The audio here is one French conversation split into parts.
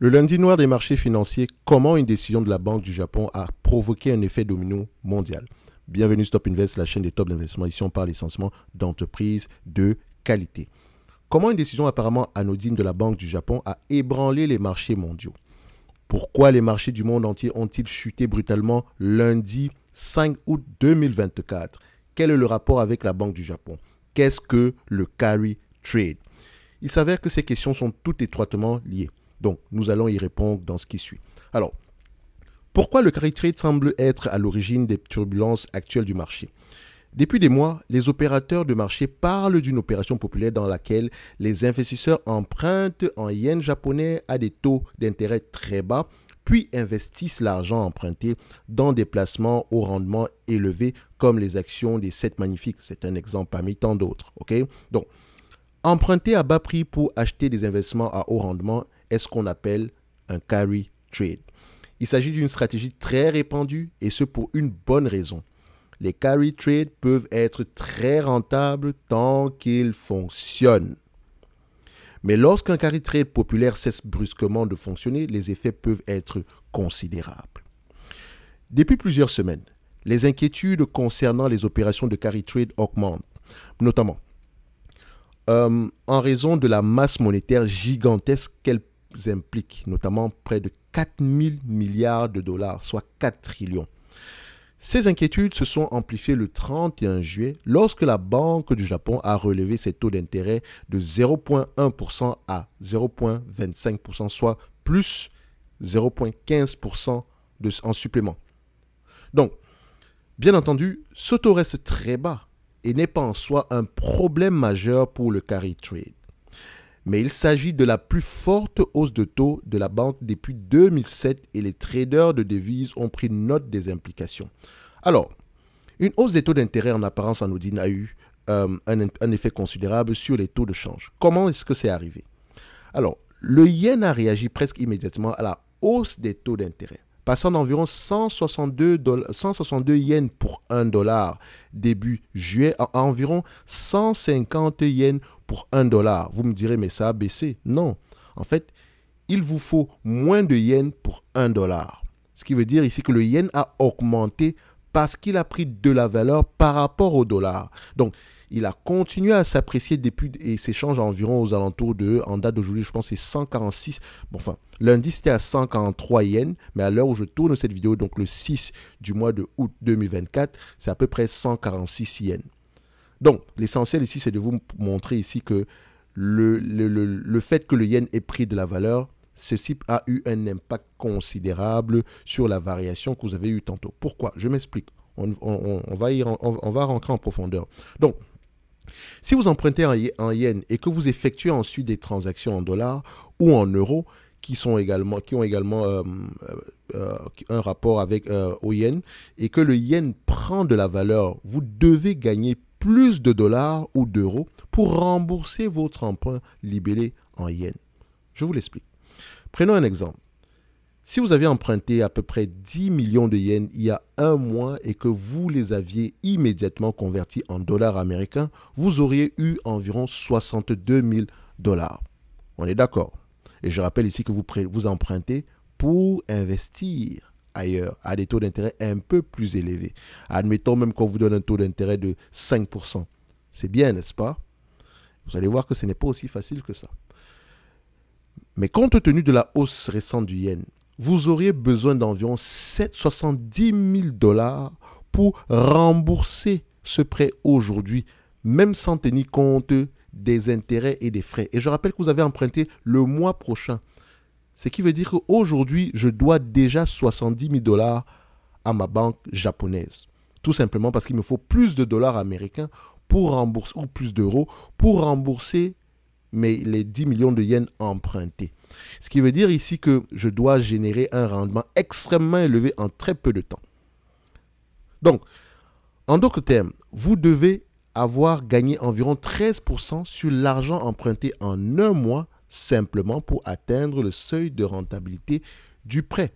Le lundi noir des marchés financiers, comment une décision de la Banque du Japon a provoqué un effet domino mondial. Bienvenue Stop Invest, la chaîne des top d'investissement. Ici, on parle d'entreprises de qualité. Comment une décision apparemment anodine de la Banque du Japon a ébranlé les marchés mondiaux Pourquoi les marchés du monde entier ont-ils chuté brutalement lundi 5 août 2024 Quel est le rapport avec la Banque du Japon Qu'est-ce que le carry trade Il s'avère que ces questions sont toutes étroitement liées. Donc, nous allons y répondre dans ce qui suit. Alors, pourquoi le carry trade semble être à l'origine des turbulences actuelles du marché depuis des mois, les opérateurs de marché parlent d'une opération populaire dans laquelle les investisseurs empruntent en yens japonais à des taux d'intérêt très bas, puis investissent l'argent emprunté dans des placements au rendement élevé comme les actions des 7 magnifiques. C'est un exemple parmi tant d'autres. Donc, emprunter à bas prix pour acheter des investissements à haut rendement est ce qu'on appelle un carry trade. Il s'agit d'une stratégie très répandue et ce pour une bonne raison. Les carry trades peuvent être très rentables tant qu'ils fonctionnent. Mais lorsqu'un carry trade populaire cesse brusquement de fonctionner, les effets peuvent être considérables. Depuis plusieurs semaines, les inquiétudes concernant les opérations de carry trade augmentent, notamment euh, en raison de la masse monétaire gigantesque qu'elle implique, notamment près de 4 000 milliards de dollars, soit 4 trillions. Ces inquiétudes se sont amplifiées le 31 juillet lorsque la Banque du Japon a relevé ses taux d'intérêt de 0,1% à 0,25%, soit plus 0,15% en supplément. Donc, bien entendu, ce taux reste très bas et n'est pas en soi un problème majeur pour le carry trade mais il s'agit de la plus forte hausse de taux de la banque depuis 2007 et les traders de devises ont pris note des implications. Alors, une hausse des taux d'intérêt en apparence anodine a eu euh, un effet considérable sur les taux de change. Comment est-ce que c'est arrivé Alors, le yen a réagi presque immédiatement à la hausse des taux d'intérêt passant d'environ 162, 162 yens pour 1 dollar début juillet à environ 150 yens pour 1 dollar. Vous me direz, mais ça a baissé. Non. En fait, il vous faut moins de yens pour 1 dollar. Ce qui veut dire ici que le yen a augmenté parce qu'il a pris de la valeur par rapport au dollar. Donc, il a continué à s'apprécier depuis et s'échange environ aux alentours de, en date d'aujourd'hui, je pense, c'est 146. Bon, enfin, lundi, c'était à 143 yens, mais à l'heure où je tourne cette vidéo, donc le 6 du mois de août 2024, c'est à peu près 146 yens. Donc, l'essentiel ici, c'est de vous montrer ici que le, le, fait que le yen ait pris de la valeur, ceci a eu un impact considérable sur la variation que vous avez eue tantôt. Pourquoi Je m'explique. On, va y, on va rentrer en profondeur. Donc, si vous empruntez en Yen et que vous effectuez ensuite des transactions en dollars ou en euros qui, sont également, qui ont également euh, euh, euh, un rapport avec au yen et que le yen prend de la valeur, vous devez gagner plus de dollars ou d'euros pour rembourser votre emprunt libellé en Yen. Je vous l'explique. Prenons un exemple. Si vous aviez emprunté à peu près 10 millions de yens il y a un mois et que vous les aviez immédiatement convertis en dollars américains, vous auriez eu environ 62 000 dollars. On est d'accord. Et je rappelle ici que vous, vous empruntez pour investir ailleurs à des taux d'intérêt un peu plus élevés. Admettons même qu'on vous donne un taux d'intérêt de 5%. C'est bien, n'est-ce pas Vous allez voir que ce n'est pas aussi facile que ça. Mais compte tenu de la hausse récente du yen, vous auriez besoin d'environ 70 000 dollars pour rembourser ce prêt aujourd'hui, même sans tenir compte des intérêts et des frais. Et je rappelle que vous avez emprunté le mois prochain. Ce qui veut dire qu'aujourd'hui, je dois déjà 70 000 dollars à ma banque japonaise. Tout simplement parce qu'il me faut plus de dollars américains pour rembourser, ou plus d'euros, pour rembourser mais les 10 millions de yens empruntés. Ce qui veut dire ici que je dois générer un rendement extrêmement élevé en très peu de temps. Donc, en d'autres termes, vous devez avoir gagné environ 13% sur l'argent emprunté en un mois simplement pour atteindre le seuil de rentabilité du prêt.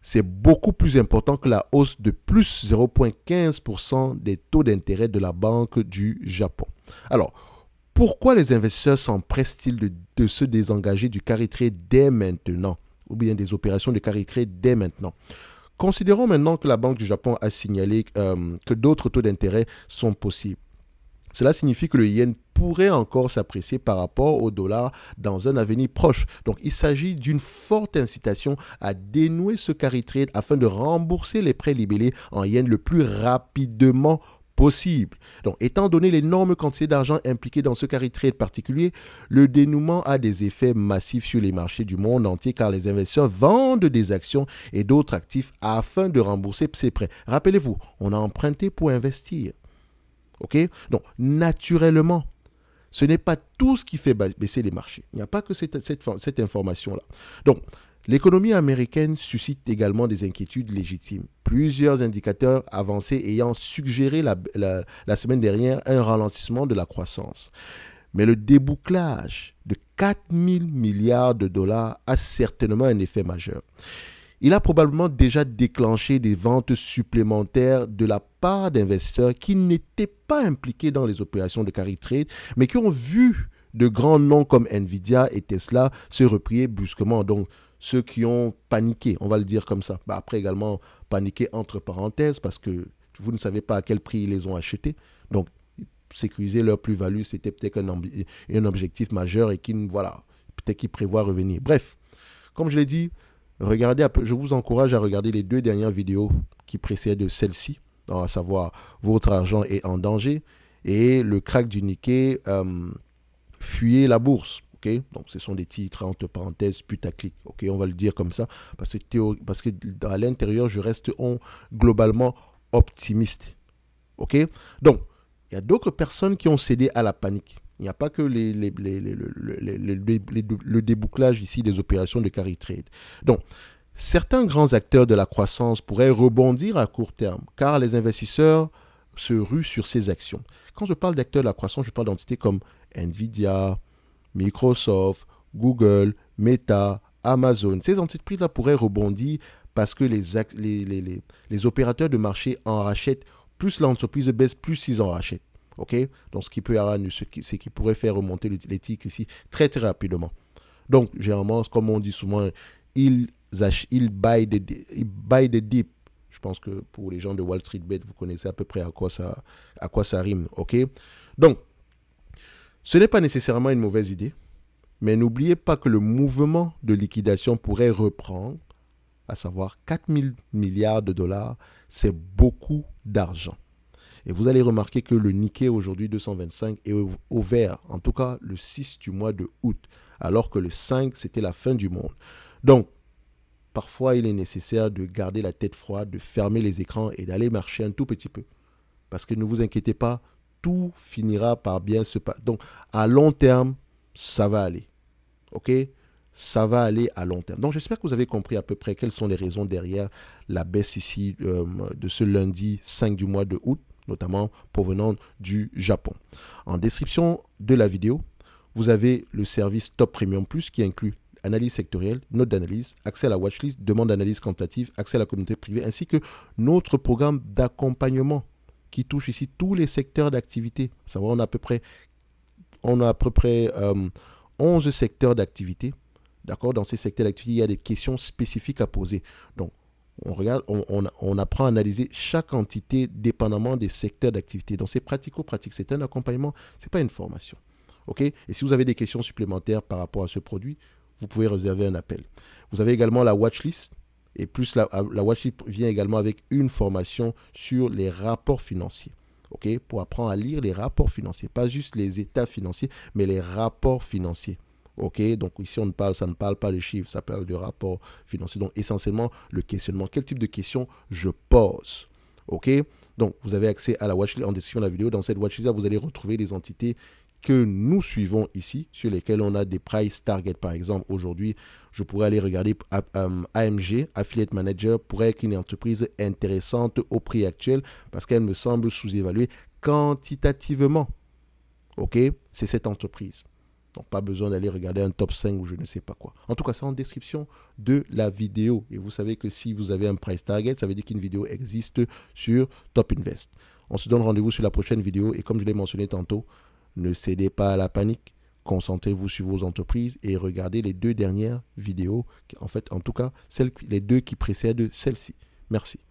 C'est beaucoup plus important que la hausse de plus 0,15% des taux d'intérêt de la Banque du Japon. Alors, pourquoi les investisseurs s'empressent-ils de, se désengager du carry trade dès maintenant ou bien des opérations de carry trade dès maintenant Considérons maintenant que la Banque du Japon a signalé euh, que d'autres taux d'intérêt sont possibles. Cela signifie que le yen pourrait encore s'apprécier par rapport au dollar dans un avenir proche. Donc il s'agit d'une forte incitation à dénouer ce carry trade afin de rembourser les prêts libellés en Yen le plus rapidement possible. Donc, étant donné l'énorme quantité d'argent impliquée dans ce carry trade particulier, le dénouement a des effets massifs sur les marchés du monde entier car les investisseurs vendent des actions et d'autres actifs afin de rembourser ces prêts. Rappelez-vous, on a emprunté pour investir. OK Donc, naturellement, ce n'est pas tout ce qui fait baisser les marchés. Il n'y a pas que cette, cette information-là. Donc, L'économie américaine suscite également des inquiétudes légitimes. Plusieurs indicateurs avancés ayant suggéré la, semaine dernière un ralentissement de la croissance. Mais le débouclage de 4 000 milliards de dollars a certainement un effet majeur. Il a probablement déjà déclenché des ventes supplémentaires de la part d'investisseurs qui n'étaient pas impliqués dans les opérations de carry trade, mais qui ont vu de grands noms comme Nvidia et Tesla se replier brusquement. Donc, ceux qui ont paniqué, on va le dire comme ça. Bah, après également, paniqué entre parenthèses, parce que vous ne savez pas à quel prix ils les ont achetés. Donc, sécuriser leur plus-value, c'était peut-être un, objectif majeur et qui, voilà, peut-être qu'ils prévoient revenir. Bref, comme je l'ai dit, regardez, je vous encourage à regarder les deux dernières vidéos qui précèdent celle-ci, à savoir votre argent est en danger et le crack du Nikkei, euh, fuyez la bourse. Donc ce sont des titres entre parenthèses putaclic, ok On va le dire comme ça, parce que, parce que à l'intérieur, je reste globalement optimiste, ok Donc, il y a d'autres personnes qui ont cédé à la panique. Il n'y a pas que les, le débouclage ici des opérations de carry trade. Donc, certains grands acteurs de la croissance pourraient rebondir à court terme, car les investisseurs se ruent sur ces actions. Quand je parle d'acteurs de la croissance, je parle d'entités comme Nvidia, Microsoft, Google, Meta, Amazon. Ces entreprises-là pourraient rebondir parce que les, les, les, opérateurs de marché en rachètent. Plus l'entreprise baisse, plus ils en rachètent. OK Donc, ce qui peut pourrait faire remonter l'éthique ici très, très rapidement. Donc, généralement, comme on dit souvent, ils, ils, buy the, buy the deep. Je pense que pour les gens de Wall Street Bet, vous connaissez à peu près à quoi ça, à quoi ça rime. OK Donc, ce n'est pas nécessairement une mauvaise idée, mais n'oubliez pas que le mouvement de liquidation pourrait reprendre, à savoir 4 000 milliards de dollars, c'est beaucoup d'argent. Et vous allez remarquer que le Nikkei aujourd'hui 225 est au vert, en tout cas le 6 du mois de août, alors que le 5 c'était la fin du monde. Donc, parfois il est nécessaire de garder la tête froide, de fermer les écrans et d'aller marcher un tout petit peu. Parce que ne vous inquiétez pas, tout finira par bien se passer. Donc, à long terme, ça va aller. OK Ça va aller à long terme. Donc, j'espère que vous avez compris à peu près quelles sont les raisons derrière la baisse ici euh, de ce lundi 5 du mois de août, notamment provenant du Japon. En description de la vidéo, vous avez le service Top Premium Plus qui inclut analyse sectorielle, note d'analyse, accès à la watchlist, demande d'analyse quantitative, accès à la communauté privée, ainsi que notre programme d'accompagnement qui touche ici tous les secteurs d'activité. Savoir, on a à peu près, on a à peu près 11 euh, secteurs d'activité. D'accord Dans ces secteurs d'activité, il y a des questions spécifiques à poser. Donc, on, regarde, on, apprend à analyser chaque entité dépendamment des secteurs d'activité. Donc, c'est pratico-pratique. C'est un accompagnement, ce n'est pas une formation. OK Et si vous avez des questions supplémentaires par rapport à ce produit, vous pouvez réserver un appel. Vous avez également la watchlist et plus la, la vient également avec une formation sur les rapports financiers. ok pour apprendre à lire les rapports financiers, pas juste les états financiers, mais les rapports financiers. Ok, donc ici on ne parle, ça ne parle pas de chiffres, ça parle de rapports financiers. Donc essentiellement le questionnement, quel type de questions je pose. Ok, donc vous avez accès à la watchlist en description de la vidéo. Dans cette watchlist, vous allez retrouver les entités nous suivons ici, sur lesquels on a des price target par exemple. Aujourd'hui, je pourrais aller regarder AMG, Affiliate Manager, pourrait être une entreprise intéressante au prix actuel parce qu'elle me semble sous-évaluée quantitativement. OK C'est cette entreprise. Donc, pas besoin d'aller regarder un top 5 ou je ne sais pas quoi. En tout cas, c'est en description de la vidéo. Et vous savez que si vous avez un price target, ça veut dire qu'une vidéo existe sur Top Invest. On se donne rendez-vous sur la prochaine vidéo. Et comme je l'ai mentionné tantôt, ne cédez pas à la panique. Concentrez-vous sur vos entreprises et regardez les deux dernières vidéos, en fait, en tout cas, celles, les deux qui précèdent celle-ci. Merci.